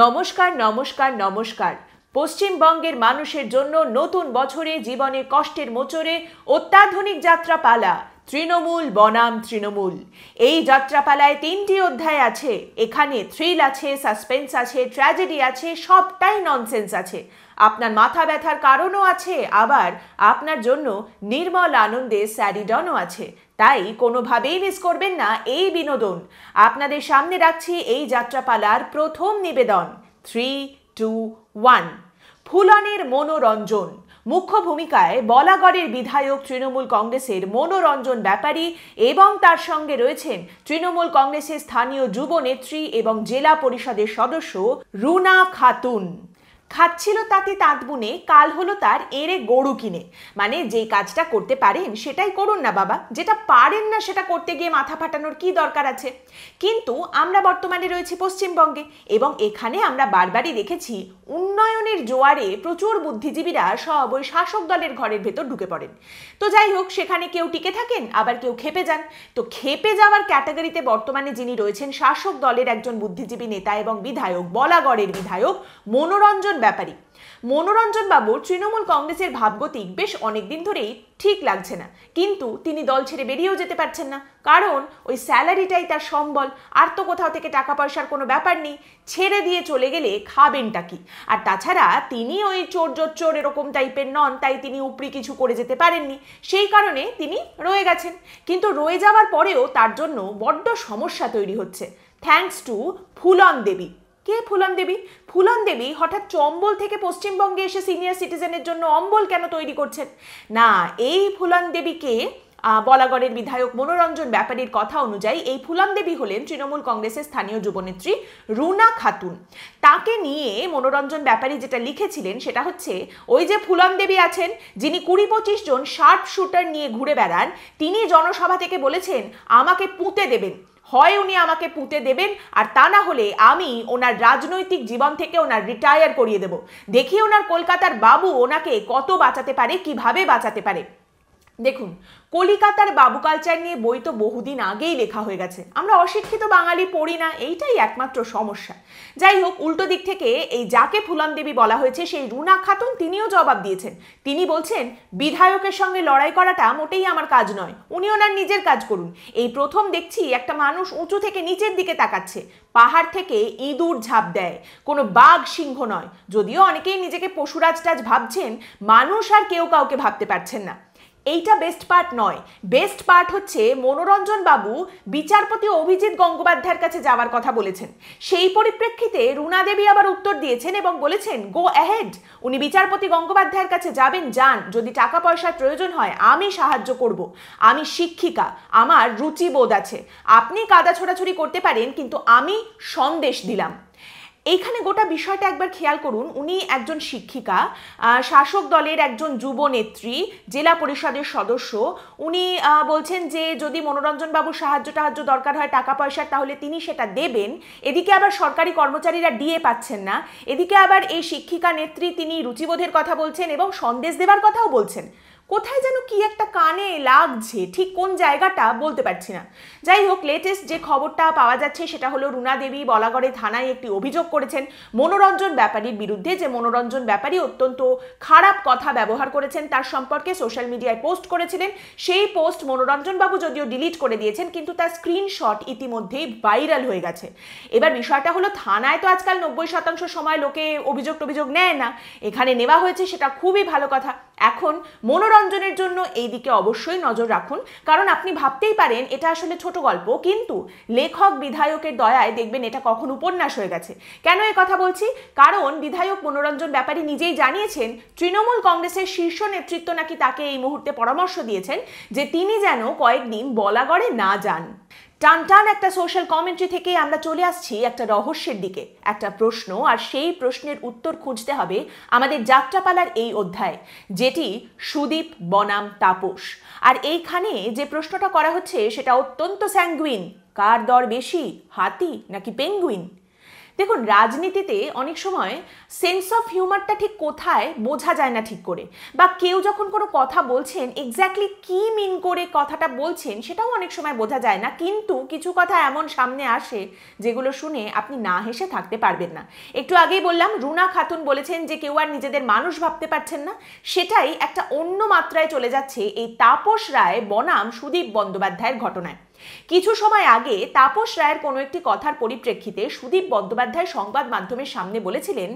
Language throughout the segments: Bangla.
নমস্কার নমস্কার নমস্কার পশ্চিমবঙ্গের মানুষের জন্য নতুন বছরে জীবনের কষ্টের মোচরে অত্যাধুনিক যাত্রা পালা তৃণমূল বনাম তৃণমূল এই যাত্রাপালায় তিনটি অধ্যায় আছে এখানে থ্রিল আছে সাসপেন্স আছে ট্র্যাজেডি আছে সবটাই ননসেন্স আছে আপনার মাথা ব্যথার কারণও আছে আবার আপনার জন্য নির্মল আনন্দে স্যারিডনও আছে তাই কোনোভাবেই মিস করবেন না এই বিনোদন আপনাদের সামনে রাখছি এই যাত্রাপালার প্রথম নিবেদন থ্রি টু ওয়ান ফুলনের মনোরঞ্জন মুখ্য ভূমিকায় বলাগড়ের বিধায়ক তৃণমূল কংগ্রেসের মনোরঞ্জন ব্যাপারী এবং তার সঙ্গে রয়েছেন তৃণমূল কংগ্রেসের স্থানীয় যুব নেত্রী এবং জেলা পরিষদের সদস্য রুনা খাতুন খাচ্ছিল তাতে তাঁত বুনে কাল হলো তার এরে গরু কিনে মানে যেই কাজটা করতে পারেন সেটাই করুন না বাবা যেটা পারেন না সেটা করতে গিয়ে মাথা ফাটানোর কি দরকার আছে কিন্তু আমরা বর্তমানে রয়েছি পশ্চিমবঙ্গে এবং এখানে আমরা বারবারই দেখেছি উন্নয়নের জোয়ারে প্রচুর বুদ্ধিজীবীরা সব ওই শাসক দলের ঘরের ভেতর ঢুকে পড়েন তো যাই হোক সেখানে কেউ টিকে থাকেন আবার কেউ খেপে যান তো খেপে যাওয়ার ক্যাটাগরিতে বর্তমানে যিনি রয়েছেন শাসক দলের একজন বুদ্ধিজীবী নেতা এবং বিধায়ক বলাগড়ের বিধায়ক মনোরঞ্জন ব্যাপারই মনোরঞ্জন বাবুর তৃণমূল কংগ্রেসের ভাবগতিক বেশ অনেকদিন ধরেই ঠিক লাগছে না কিন্তু তিনি দল ছেড়ে বেরিয়েও যেতে পারছেন না কারণ ওই স্যালারিটাই তার সম্বল আর তো কোথাও থেকে টাকা পয়সার কোনো ব্যাপার নেই ছেড়ে দিয়ে চলে গেলে খাবেনটা কি আর তাছাড়া তিনি ওই চোর জোর চোর এরকম টাইপের নন তাই তিনি উপরি কিছু করে যেতে পারেননি সেই কারণে তিনি রয়ে গেছেন কিন্তু রয়ে যাওয়ার পরেও তার জন্য বড্ড সমস্যা তৈরি হচ্ছে থ্যাংকস টু ফুলন দেবী কে ফুলন দেবী ফুলন দেবী হঠাৎ চম্বল থেকে পশ্চিমবঙ্গে এসে সিনিয়র সিটিজেনের জন্য অম্বল কেন তৈরি করছেন না এই ফুলন দেবীকে বলাগড়ের বিধায়ক মনোরঞ্জন ব্যাপারীর কথা অনুযায়ী এই ফুলন দেবী হলেন তৃণমূল কংগ্রেসের স্থানীয় যুবনেত্রী রুনা খাতুন তাকে নিয়ে মনোরঞ্জন ব্যাপারী যেটা লিখেছিলেন সেটা হচ্ছে ওই যে ফুলন দেবী আছেন যিনি কুড়ি পঁচিশ জন শার্প শুটার নিয়ে ঘুরে বেড়ান তিনি জনসভা থেকে বলেছেন আমাকে পুঁতে দেবেন হয় উনি আমাকে পুঁতে দেবেন আর তা না হলে আমি ওনার রাজনৈতিক জীবন থেকে ওনার রিটায়ার করিয়ে দেব দেখি ওনার কলকাতার বাবু ওনাকে কত বাঁচাতে পারে কিভাবে বাঁচাতে পারে দেখুন কলিকাতার বাবু কালচার নিয়ে বই তো বহুদিন আগেই লেখা হয়ে গেছে আমরা অশিক্ষিত বাঙালি পড়ি না এইটাই একমাত্র সমস্যা যাই হোক উল্টো দিক থেকে এই যাকে ফুলন দেবী বলা হয়েছে সেই রুনা খাতুন তিনিও জবাব দিয়েছেন তিনি বলছেন বিধায়কের সঙ্গে লড়াই করাটা মোটেই আমার কাজ নয় উনি ওনার নিজের কাজ করুন এই প্রথম দেখছি একটা মানুষ উঁচু থেকে নিচের দিকে তাকাচ্ছে পাহাড় থেকে ইঁদুর ঝাঁপ দেয় কোনো বাঘ সিংহ নয় যদিও অনেকেই নিজেকে পশুরাজ টাজ ভাবছেন মানুষ আর কেউ কাউকে ভাবতে পারছেন না এইটা বেস্ট পার্ট নয় বেস্ট পার্ট হচ্ছে মনোরঞ্জন বাবু বিচারপতি অভিজিৎ গঙ্গোপাধ্যায়ের কাছে যাওয়ার কথা বলেছেন সেই পরিপ্রেক্ষিতে রুনা দেবী আবার উত্তর দিয়েছেন এবং বলেছেন গো অ্যাহেড উনি বিচারপতি গঙ্গোপাধ্যায়ের কাছে যাবেন যান যদি টাকা পয়সার প্রয়োজন হয় আমি সাহায্য করব আমি শিক্ষিকা আমার রুচিবোধ আছে আপনি কাদা ছোড়াছুড়ি করতে পারেন কিন্তু আমি সন্দেশ দিলাম এইখানে গোটা বিষয়টা একবার খেয়াল করুন উনি একজন শিক্ষিকা শাসক দলের একজন যুব নেত্রী জেলা পরিষদের সদস্য উনি বলছেন যে যদি মনোরঞ্জনবাবু সাহায্য টাহায্য দরকার হয় টাকা পয়সার তাহলে তিনি সেটা দেবেন এদিকে আবার সরকারি কর্মচারীরা ডিএ পাচ্ছেন না এদিকে আবার এই শিক্ষিকা নেত্রী তিনি রুচিবোধের কথা বলছেন এবং সন্দেশ দেবার কথাও বলছেন কোথায় যেন কি একটা কানে লাগছে ঠিক কোন জায়গাটা বলতে পারছি না যাই হোক লেটেস্ট যে খবরটা পাওয়া যাচ্ছে সেটা হলো রুনা দেবী বলাগড়ে থানায় একটি অভিযোগ করেছেন মনোরঞ্জন ব্যাপারীর বিরুদ্ধে যে মনোরঞ্জন ব্যাপারী অত্যন্ত খারাপ কথা ব্যবহার করেছেন তার সম্পর্কে সোশ্যাল মিডিয়ায় পোস্ট করেছিলেন সেই পোস্ট মনোরঞ্জনবাবু যদিও ডিলিট করে দিয়েছেন কিন্তু তার স্ক্রিনশট ইতিমধ্যেই ভাইরাল হয়ে গেছে এবার বিষয়টা হলো থানায় তো আজকাল নব্বই শতাংশ সময় লোকে অভিযোগ টভিযোগ নেয় না এখানে নেওয়া হয়েছে সেটা খুবই ভালো কথা এখন মনোরঞ্জনের জন্য এই দিকে অবশ্যই নজর রাখুন কারণ আপনি ভাবতেই পারেন এটা আসলে ছোট গল্প কিন্তু লেখক বিধায়কের দয়ায় দেখবেন এটা কখন উপন্যাস হয়ে গেছে কেন এ কথা বলছি কারণ বিধায়ক মনোরঞ্জন ব্যাপারে নিজেই জানিয়েছেন তৃণমূল কংগ্রেসের শীর্ষ নেতৃত্ব নাকি তাকে এই মুহূর্তে পরামর্শ দিয়েছেন যে তিনি যেন কয়েকদিন বলাগড়ে না যান টান টান একটা সোশ্যাল কমেন্ট্রি থেকে আমরা চলে আসছি একটা রহস্যের দিকে একটা প্রশ্ন আর সেই প্রশ্নের উত্তর খুঁজতে হবে আমাদের যাত্রাপালার এই অধ্যায় যেটি সুদীপ বনাম তাপস আর এইখানে যে প্রশ্নটা করা হচ্ছে সেটা অত্যন্ত স্যাঙ্গুইন কার দর বেশি হাতি নাকি পেঙ্গুইন দেখুন রাজনীতিতে অনেক সময় সেন্স অফ হিউমারটা ঠিক কোথায় বোঝা যায় না ঠিক করে বা কেউ যখন কোনো কথা বলছেন এক্স্যাক্টলি কি মিন করে কথাটা বলছেন সেটাও অনেক সময় বোঝা যায় না কিন্তু কিছু কথা এমন সামনে আসে যেগুলো শুনে আপনি না হেসে থাকতে পারবেন না একটু আগেই বললাম রুনা খাতুন বলেছেন যে কেউ আর নিজেদের মানুষ ভাবতে পারছেন না সেটাই একটা অন্য মাত্রায় চলে যাচ্ছে এই তাপস রায় বনাম সুদীপ বন্দ্যোপাধ্যায়ের ঘটনায় কিছু সময় আগে তাপস রায়ের কোনো একটি কথার পরিপ্রেক্ষিতে সুদীপ বন্দ্যোপাধ্যায় সংবাদ মাধ্যমের সামনে বলেছিলেন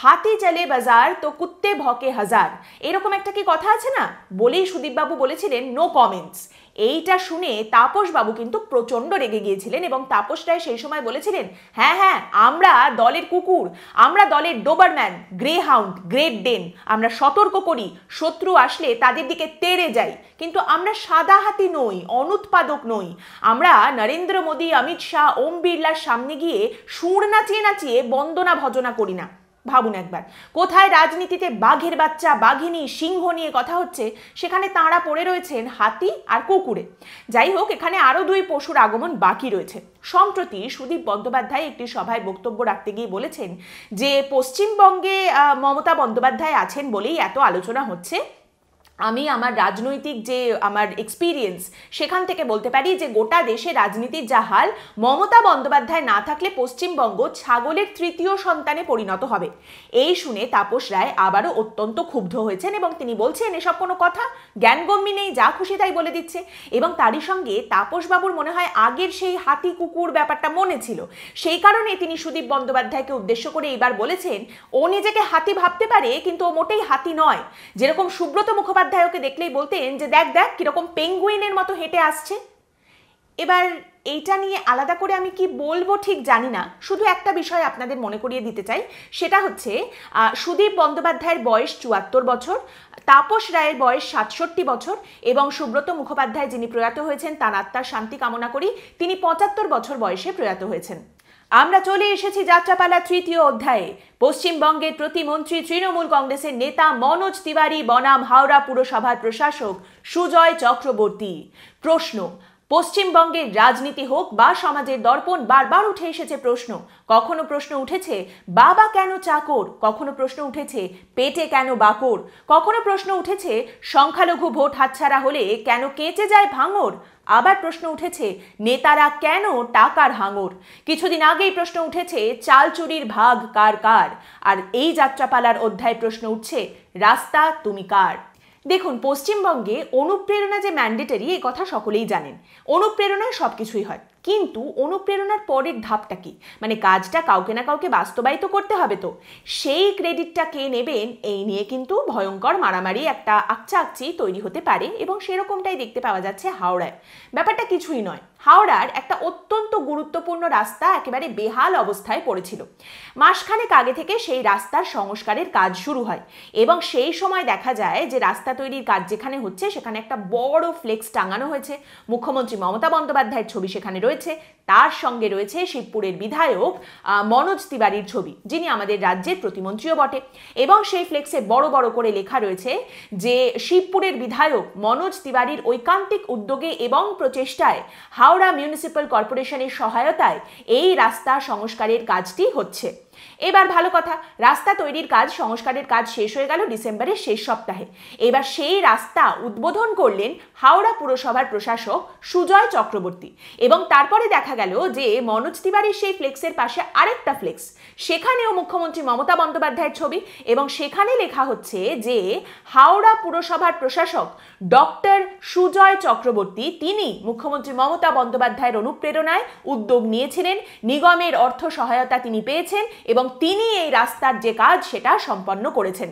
হাতি চালে বাজার তো কুত্তে ভকে হাজার এরকম একটা কি কথা আছে না বলেই সুদীপবাবু বলেছিলেন নো কমেন্টস এইটা শুনে তাপসবাবু কিন্তু প্রচণ্ড রেগে গিয়েছিলেন এবং তাপস রায় সেই সময় বলেছিলেন হ্যাঁ হ্যাঁ আমরা দলের কুকুর আমরা দলের Doberman greyhound great Dane আমরা সতর্ক করি শত্রু আসলে তাদের দিকে তেড়ে যাই কিন্তু আমরা সাদা হাতি নই অনুৎপাদক নই আমরা নরেন্দ্র মোদী অমিত শাহ ওম বিড়লার সামনে গিয়ে সুর নাচিয়ে নাচিয়ে বন্দনা ভজনা করি না ভাবুন একবার কোথায় রাজনীতিতে বাঘের বাচ্চা বাঘিনী সিংহ নিয়ে কথা হচ্ছে সেখানে তাঁরা পড়ে রয়েছেন হাতি আর কুকুরে যাই হোক এখানে আরও দুই পশুর আগমন বাকি রয়েছে সম্প্রতি সুদীপ বন্দ্যোপাধ্যায় একটি সভায় বক্তব্য রাখতে গিয়ে বলেছেন যে পশ্চিমবঙ্গে মমতা বন্দ্যোপাধ্যায় আছেন বলেই এত আলোচনা হচ্ছে আমি আমার রাজনৈতিক যে আমার এক্সপিরিয়েন্স সেখান থেকে বলতে পারি যে গোটা দেশে রাজনীতির যা হাল মমতা বন্দ্যোপাধ্যায় না থাকলে পশ্চিমবঙ্গ ছাগলের তৃতীয় সন্তানে পরিণত হবে এই শুনে তাপস রায় আবারও অত্যন্ত ক্ষুব্ধ হয়েছেন এবং তিনি বলছেন এসব কোনো কথা জ্ঞানগম্যী নেই যা খুশি তাই বলে দিচ্ছে এবং তারই সঙ্গে তাপসবাবুর মনে হয় আগের সেই হাতি কুকুর ব্যাপারটা মনে ছিল সেই কারণে তিনি সুদীপ বন্দ্যোপাধ্যায়কে উদ্দেশ্য করে এইবার বলেছেন ও নিজেকে হাতি ভাবতে পারে কিন্তু ও মোটেই হাতি নয় যেরকম সুব্রত মুখোপাধ্যায় মুখোপাধ্যায়কে দেখলেই বলতেন যে দেখ দেখ কিরকম পেঙ্গুইনের মতো হেঁটে আসছে এবার এইটা নিয়ে আলাদা করে আমি কি বলবো ঠিক জানি না শুধু একটা বিষয় আপনাদের মনে করিয়ে দিতে চাই সেটা হচ্ছে সুদীপ বন্দ্যোপাধ্যায়ের বয়স চুয়াত্তর বছর তাপস রায়ের বয়স সাতষট্টি বছর এবং সুব্রত মুখোপাধ্যায় যিনি প্রয়াত হয়েছেন তার আত্মার শান্তি কামনা করি তিনি পঁচাত্তর বছর বয়সে প্রয়াত হয়েছেন আমরা চলে এসেছি যাত্রাপালা তৃতীয় অধ্যায়ে পশ্চিমবঙ্গের প্রতিমন্ত্রী তৃণমূল কংগ্রেসের নেতা মনোজ তিওয়ারি বনাম হাওড়া পুরসভার প্রশাসক সুজয় চক্রবর্তী প্রশ্ন পশ্চিমবঙ্গের রাজনীতি হোক বা সমাজের দর্পণ বারবার উঠে এসেছে প্রশ্ন কখনো প্রশ্ন উঠেছে বাবা কেন চাকর কখনো প্রশ্ন উঠেছে পেটে কেন বাকর কখনো প্রশ্ন উঠেছে সংখ্যালঘু ভোট হাতছাড়া হলে কেন কেঁচে যায় ভাঙর আবার প্রশ্ন উঠেছে নেতারা কেন টাকার হাঙর কিছুদিন আগেই প্রশ্ন উঠেছে চাল চুরির ভাগ কার কার আর এই যাত্রাপালার অধ্যায় প্রশ্ন উঠছে রাস্তা তুমি কার দেখুন পশ্চিমবঙ্গে অনুপ্রেরণা যে ম্যান্ডেটারি এ কথা সকলেই জানেন অনুপ্রেরণায় সব কিছুই হয় কিন্তু অনুপ্রেরণার পরের ধাপটা কি মানে কাজটা কাউকে না কাউকে বাস্তবায়িত করতে হবে তো সেই ক্রেডিটটা কে নেবেন এই নিয়ে কিন্তু ভয়ঙ্কর মারামারি একটা আকচা আকচি তৈরি হতে পারে এবং সেরকমটাই দেখতে পাওয়া যাচ্ছে হাওড়ায় ব্যাপারটা কিছুই নয় হাওড়ার একটা অত্যন্ত গুরুত্বপূর্ণ রাস্তা একেবারে বেহাল অবস্থায় পড়েছিল মাসখানেক আগে থেকে সেই রাস্তার সংস্কারের কাজ শুরু হয় এবং সেই সময় দেখা যায় যে রাস্তা তৈরির কাজ যেখানে হচ্ছে সেখানে একটা বড় ফ্লেক্স টাঙানো হয়েছে মুখ্যমন্ত্রী মমতা বন্দ্যোপাধ্যায়ের ছবি সেখানে রয়েছে তার সঙ্গে রয়েছে শিবপুরের বিধায়ক মনোজ তিওয়ারির ছবি যিনি আমাদের রাজ্যের প্রতিমন্ত্রীও বটে এবং সেই ফ্লেক্সে বড় বড় করে লেখা রয়েছে যে শিবপুরের বিধায়ক মনোজ তিওয়ারির ঐকান্তিক উদ্যোগে এবং প্রচেষ্টায় হাওড়া মিউনিসিপ্যাল কর্পোরেশনের সহায়তায় এই রাস্তা সংস্কারের কাজটি হচ্ছে এবার ভালো কথা রাস্তা তৈরির কাজ সংস্কারের কাজ শেষ হয়ে গেল ডিসেম্বরের শেষ সপ্তাহে এবার সেই রাস্তা উদ্বোধন করলেন হাওড়া পুরসভার প্রশাসক সুজয় চক্রবর্তী এবং তারপরে দেখা গেল যে মনোজ তিবারের সেই ফ্লেক্সের পাশে আরেকটা ফ্লেক্স সেখানেও মুখ্যমন্ত্রী মমতা বন্দ্যোপাধ্যায়ের ছবি এবং সেখানে লেখা হচ্ছে যে হাওড়া পুরসভার প্রশাসক ডক্টর সুজয় চক্রবর্তী তিনি মুখ্যমন্ত্রী মমতা বন্দ্যোপাধ্যায়ের অনুপ্রেরণায় উদ্যোগ নিয়েছিলেন নিগমের অর্থ সহায়তা তিনি পেয়েছেন এবং তিনি এই রাস্তার যে কাজ সেটা সম্পন্ন করেছেন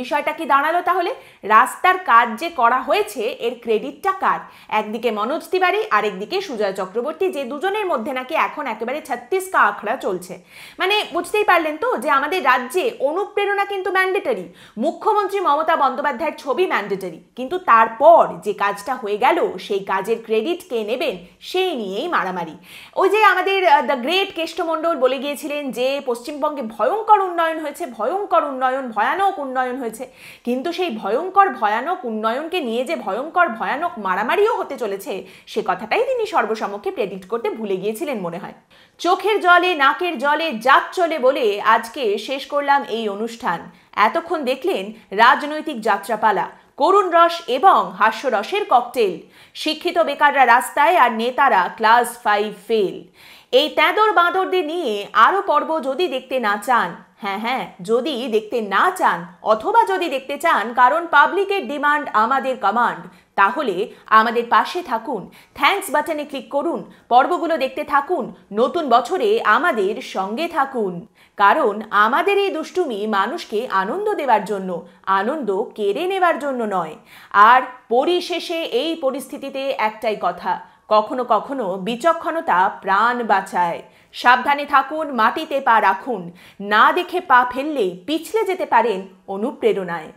বিষয়টা কি দাঁড়ালো তাহলে রাস্তার কাজ যে করা হয়েছে এর ক্রেডিটটা কার একদিকে মনোজ তিওয়ারি আরেকদিকে সুজয় চক্রবর্তী যে দুজনের মধ্যে নাকি এখন একেবারে ছত্রিশ কা আখড়া চলছে মানে বুঝতেই পারলেন তো যে আমাদের রাজ্যে অনুপ্রেরণা কিন্তু ম্যান্ডেটারি মুখ্যমন্ত্রী মমতা বন্দ্যোপাধ্যায়ের ছবি ম্যান্ডেটারি কিন্তু তারপর যে কাজটা হয়ে গেল সেই কাজের ক্রেডিট কে নেবেন সেই নিয়েই মারামারি ওই যে আমাদের দ্য গ্রেট কেষ্টমণ্ডল বলে গিয়েছিলেন যে পশ্চিমবঙ্গে ভয়ঙ্কর উন্নয়ন হয়েছে ভয়ঙ্কর উন্নয়ন ভয়ানক উন্নয়ন হয়েছে কিন্তু সেই ভয়ঙ্কর ভয়ানক উন্নয়নকে নিয়ে যে ভয়ঙ্কর ভয়ানক মারামারিও হতে চলেছে সে কথাটাই তিনি সর্বসমক্ষে প্রেডিক্ট করতে ভুলে গিয়েছিলেন মনে হয় চোখের জলে নাকের জলে জাত চলে বলে আজকে শেষ করলাম এই অনুষ্ঠান এতক্ষণ দেখলেন রাজনৈতিক যাত্রাপালা করুণ রস এবং হাস্যরসের ককটেল শিক্ষিত বেকাররা রাস্তায় আর নেতারা ক্লাস ফাইভ ফেল এই তেঁদর বাঁদরদের নিয়ে আরও পর্ব যদি দেখতে না চান হ্যাঁ হ্যাঁ যদি দেখতে না চান অথবা যদি দেখতে চান কারণ পাবলিকের ডিমান্ড আমাদের কমান্ড তাহলে আমাদের পাশে থাকুন থ্যাংকস বাটনে ক্লিক করুন পর্বগুলো দেখতে থাকুন নতুন বছরে আমাদের সঙ্গে থাকুন কারণ আমাদের এই দুষ্টুমি মানুষকে আনন্দ দেওয়ার জন্য আনন্দ কেড়ে নেবার জন্য নয় আর পরিশেষে এই পরিস্থিতিতে একটাই কথা কখনো কখনো বিচক্ষণতা প্রাণ বাঁচায় সাবধানে থাকুন মাটিতে পা রাখুন না দেখে পা ফেললেই পিছলে যেতে পারেন অনুপ্রেরণায়